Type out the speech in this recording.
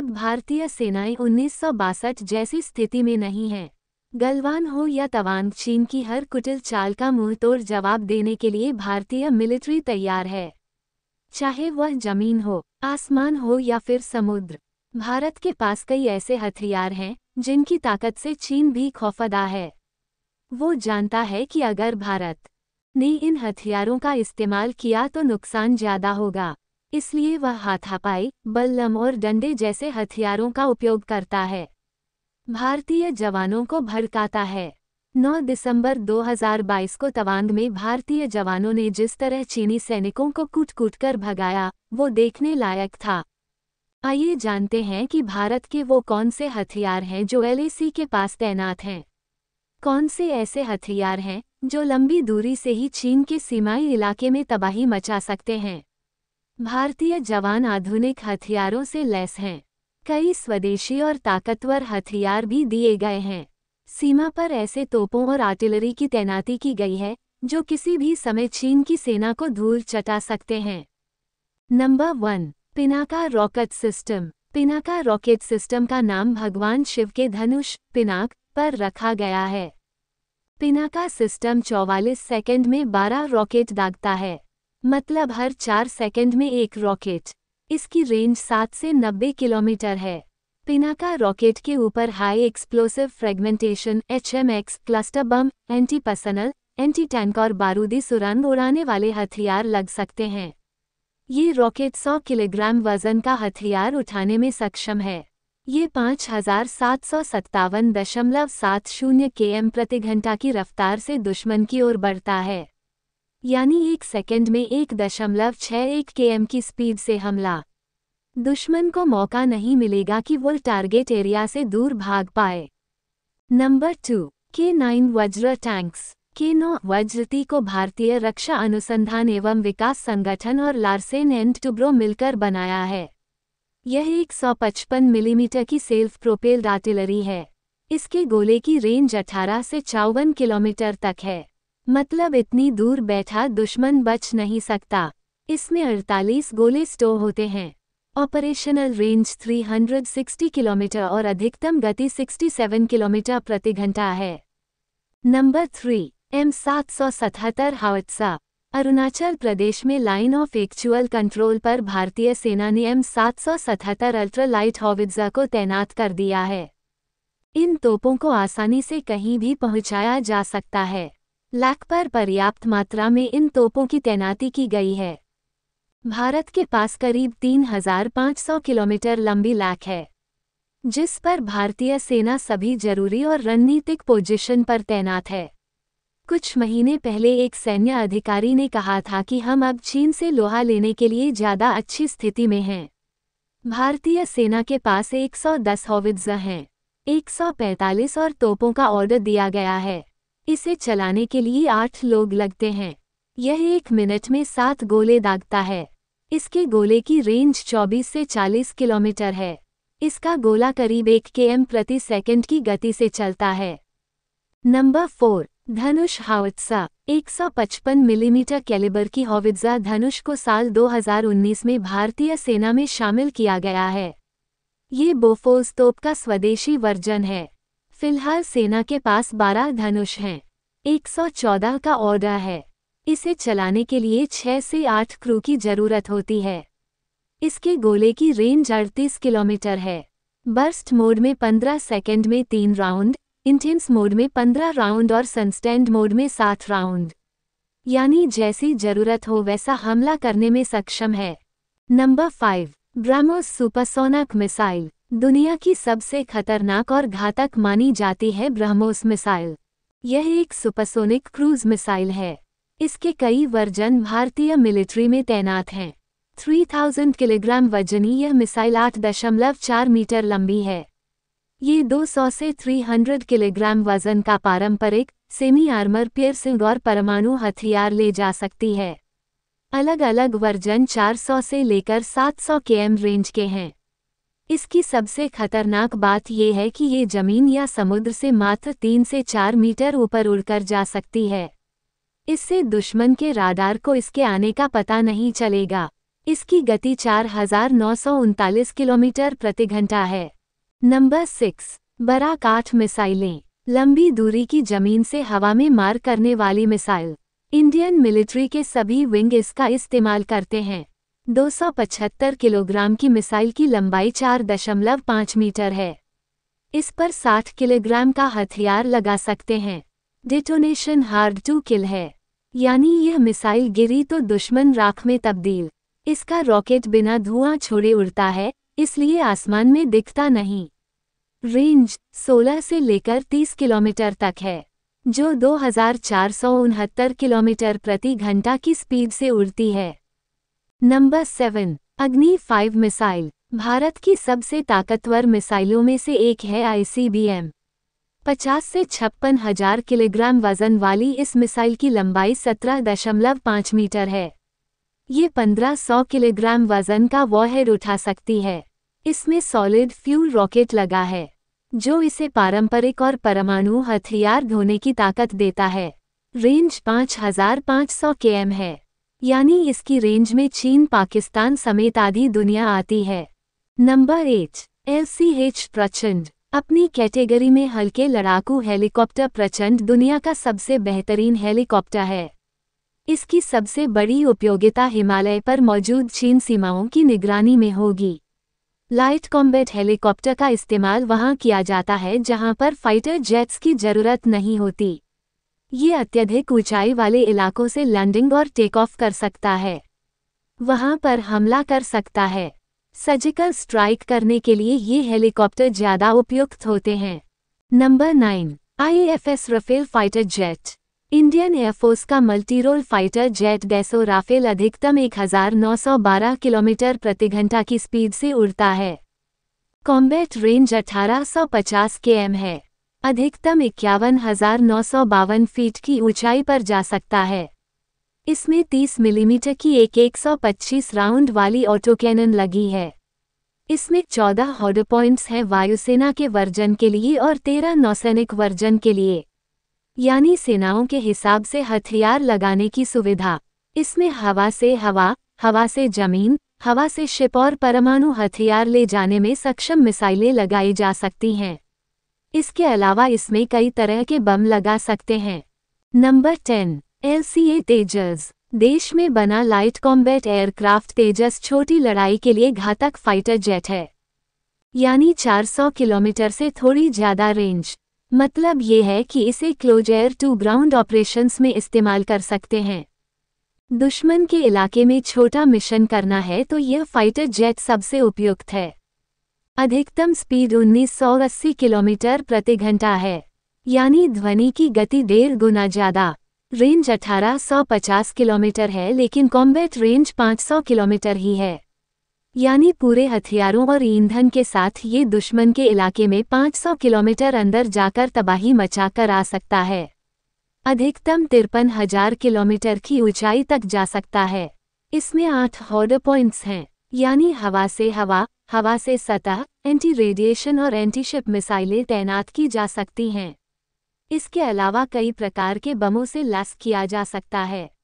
अब भारतीय सेनाएं उन्नीस जैसी स्थिति में नहीं है गलवान हो या तवान चीन की हर कुटिल चाल का मुंहतोड़ जवाब देने के लिए भारतीय मिलिट्री तैयार है चाहे वह जमीन हो आसमान हो या फिर समुद्र भारत के पास कई ऐसे हथियार हैं जिनकी ताकत से चीन भी खौफदा है वो जानता है कि अगर भारत ने इन हथियारों का इस्तेमाल किया तो नुकसान ज़्यादा होगा इसलिए वह हाथापाई बल्लम और डंडे जैसे हथियारों का उपयोग करता है भारतीय जवानों को भड़काता है 9 दिसंबर 2022 को तवांग में भारतीय जवानों ने जिस तरह चीनी सैनिकों को कूट कूट कर भगाया वो देखने लायक था आइए जानते हैं कि भारत के वो कौन से हथियार हैं जो एलएसी के पास तैनात हैं कौन से ऐसे हथियार हैं जो लंबी दूरी से ही चीन के सीमाई इलाके में तबाही मचा सकते हैं भारतीय जवान आधुनिक हथियारों से लैस हैं कई स्वदेशी और ताकतवर हथियार भी दिए गए हैं सीमा पर ऐसे तोपों और आर्टिलरी की तैनाती की गई है जो किसी भी समय चीन की सेना को धूल चटा सकते हैं number one Pinaka rocket system Pinaka rocket system का नाम भगवान शिव के धनुष पिनाक पर रखा गया है पिनाका सिस्टम 44 सेकंड में 12 रॉकेट दागता है मतलब हर चार सेकंड में एक रॉकेट इसकी रेंज सात से नब्बे किलोमीटर है पिनाका रॉकेट के ऊपर high explosive fragmentation H cluster bomb anti personal anti tank और बारूदी सुरंग उड़ाने वाले हथियार लग सकते हैं ये रॉकेट 100 किलोग्राम वजन का हथियार उठाने में सक्षम है ये पाँच हजार सात सौ सत्तावन दशमलव सात शून्य के एम प्रति घंटा की रफ्तार से दुश्मन की ओर बढ़ता है यानी एक सेकंड में एक दशमलव छः एक के की स्पीड से हमला दुश्मन को मौका नहीं मिलेगा कि वो टारगेट एरिया से दूर भाग पाए number two K nine Vajra tanks के नौ वज्रती को भारतीय रक्षा अनुसंधान एवं विकास संगठन और लार्सेन एंड टुब्रो मिलकर बनाया है यह 155 मिलीमीटर की सेल्फ प्रोपेल्ड आर्टिलरी है इसके गोले की रेंज 18 से चौवन किलोमीटर तक है मतलब इतनी दूर बैठा दुश्मन बच नहीं सकता इसमें 48 गोले स्टो होते हैं ऑपरेशनल रेंज 360 किलोमीटर और अधिकतम गति 67 किलोमीटर प्रति घंटा है नंबर थ्री एम सात सौ सतहत्तर हावत्सा अरुणाचल प्रदेश में लाइन ऑफ एक्चुअल कंट्रोल पर भारतीय सेना ने एम सात सौ सतहत्तर अल्ट्रालाइट हॉविट्जा को तैनात कर दिया है इन तोपों को आसानी से कहीं भी पहुंचाया जा सकता है लाख पर पर्याप्त मात्रा में इन तोपों की तैनाती की गई है भारत के पास करीब 3,500 किलोमीटर लंबी लाख है जिस पर भारतीय सेना सभी जरूरी और रणनीतिक पोजीशन पर तैनात है कुछ महीने पहले एक सैन्य अधिकारी ने कहा था कि हम अब चीन से लोहा लेने के लिए ज़्यादा अच्छी स्थिति में हैं भारतीय सेना के पास 110 सौ हैं 145 और तोपों का ऑर्डर दिया गया है इसे चलाने के लिए आठ लोग लगते हैं यह एक मिनट में सात गोले दागता है इसके गोले की रेंज 24 से 40 किलोमीटर है इसका गोला करीब एक के एम प्रति सेकंड की गति से चलता है number four Dhanush howitzer 155 millimetre mm calibre की हॉविजा धनुष को साल 2019 में भारतीय सेना में शामिल किया गया है ये बोफोज तोप का स्वदेशी वर्जन है फिलहाल सेना के पास बारह धनुष हैं 114 का ऑर्डर है इसे चलाने के लिए छह से आठ क्रू की जरूरत होती है इसके गोले की रेंज अड़तीस किलोमीटर है बर्स्ट मोड में 15 सेकंड में तीन राउंड इंटेंस मोड में 15 राउंड और सनस्टैंड मोड में सात राउंड यानी जैसी जरूरत हो वैसा हमला करने में सक्षम है number five BrahMos supersonic missile दुनिया की सबसे खतरनाक और घातक मानी जाती है ब्रह्मोस मिसाइल यह एक सुपरसोनिक क्रूज मिसाइल है इसके कई वर्जन भारतीय मिलिट्री में तैनात हैं 3000 किलोग्राम वजनी यह मिसाइल 8.4 मीटर लंबी है ये 200 से 300 किलोग्राम वजन का पारंपरिक सेमी आर्मर पियर्सिंग और परमाणु हथियार ले जा सकती है अलग अलग वर्जन 400 से लेकर 700 एम रेंज के हैं इसकी सबसे खतरनाक बात यह है कि ये जमीन या समुद्र से मात्र तीन से चार मीटर ऊपर उड़कर जा सकती है इससे दुश्मन के राडार को इसके आने का पता नहीं चलेगा इसकी गति चार हजार नौ सौ उनतालीस किलोमीटर प्रति घंटा है नंबर सिक्स बरा काठ मिसाइलें लंबी दूरी की जमीन से हवा में मार करने वाली मिसाइल इंडियन मिलिट्री के सभी विंग इसका इस्तेमाल करते हैं 275 किलोग्राम की मिसाइल की लंबाई 4.5 मीटर है इस पर 60 किलोग्राम का हथियार लगा सकते हैं डिटोनेशन हार्ड टू किल है यानी यह मिसाइल गिरी तो दुश्मन राख में तब्दील इसका रॉकेट बिना धुआं छोड़े उड़ता है इसलिए आसमान में दिखता नहीं रेंज 16 से लेकर 30 किलोमीटर तक है जो दो किलोमीटर प्रति घंटा की स्पीड से उड़ती है number seven Agni five missile Bharat की सबसे ताकतवर मिसाइलों में से एक है आईसीबीएम 50 से छप्पन हजार किलोग्राम वजन वाली इस मिसाइल की लंबाई 17.5 मीटर है ये 1500 किलोग्राम वजन का वॉहर उठा सकती है इसमें सॉलिड फ्यूल रॉकेट लगा है जो इसे पारंपरिक और परमाणु हथियार धोने की ताकत देता है रेंज 5500 एम है यानी इसकी रेंज में चीन पाकिस्तान समेत आधी दुनिया आती है number eight L C H Prachand अपनी कैटेगरी में हल्के लड़ाकू हेलीकॉप्टर प्रचंड दुनिया का सबसे बेहतरीन हेलीकॉप्टर है इसकी सबसे बड़ी उपयोगिता हिमालय पर मौजूद चीन सीमाओं की निगरानी में होगी लाइट कॉम्बैट हेलीकॉप्टर का इस्तेमाल वहां किया जाता है जहां पर फाइटर जेट्स की जरूरत नहीं होती ये अत्यधिक ऊंचाई वाले इलाकों से लैंडिंग और टेक ऑफ कर सकता है वहां पर हमला कर सकता है सर्जिकल स्ट्राइक करने के लिए ये हेलीकॉप्टर ज्यादा उपयुक्त होते हैं number nine is Rafale fighter jet Indian air force का multirole fighter jet Dassault Rafale अधिकतम 1912 किलोमीटर प्रति घंटा की स्पीड से उड़ता है कॉम्बैट रेंज 1850 एम है अधिकतम इक्यावन हजार नौ सौ बावन फीट की ऊंचाई पर जा सकता है इसमें 30 मिलीमीटर की एक 125 राउंड वाली ऑटो कैनन लगी है इसमें 14 हॉडो पॉइंट्स हैं वायुसेना के वर्जन के लिए और 13 नौसैनिक वर्जन के लिए यानी सेनाओं के हिसाब से हथियार लगाने की सुविधा इसमें हवा से हवा हवा से जमीन हवा से शिप और परमाणु हथियार ले जाने में सक्षम मिसाइलें लगाई जा सकती हैं इसके अलावा इसमें कई तरह के बम लगा सकते हैं नंबर टेन एल तेजस देश में बना लाइट कॉम्बैट एयरक्राफ्ट तेजस छोटी लड़ाई के लिए घातक फाइटर जेट है यानी 400 किलोमीटर से थोड़ी ज़्यादा रेंज मतलब ये है कि इसे close air to ground operations में इस्तेमाल कर सकते हैं दुश्मन के इलाके में छोटा मिशन करना है तो यह फाइटर जेट सबसे उपयुक्त है अधिकतम स्पीड 1980 किलोमीटर प्रति घंटा है यानी ध्वनि की गति डेढ़ गुना ज्यादा रेंज 1850 किलोमीटर है लेकिन कॉम्बैट रेंज 500 किलोमीटर ही है यानी पूरे हथियारों और ईंधन के साथ ये दुश्मन के इलाके में 500 किलोमीटर अंदर जाकर तबाही मचा कर आ सकता है अधिकतम तिरपन हजार किलोमीटर की ऊंचाई तक जा सकता है इसमें आठ हॉर्ड पॉइंट्स हैं यानी हवा से हवा हवा से सतह एंटी रेडिएशन और एंटीशिप मिसाइलें तैनात की जा सकती हैं इसके अलावा कई प्रकार के बमों से लैस किया जा सकता है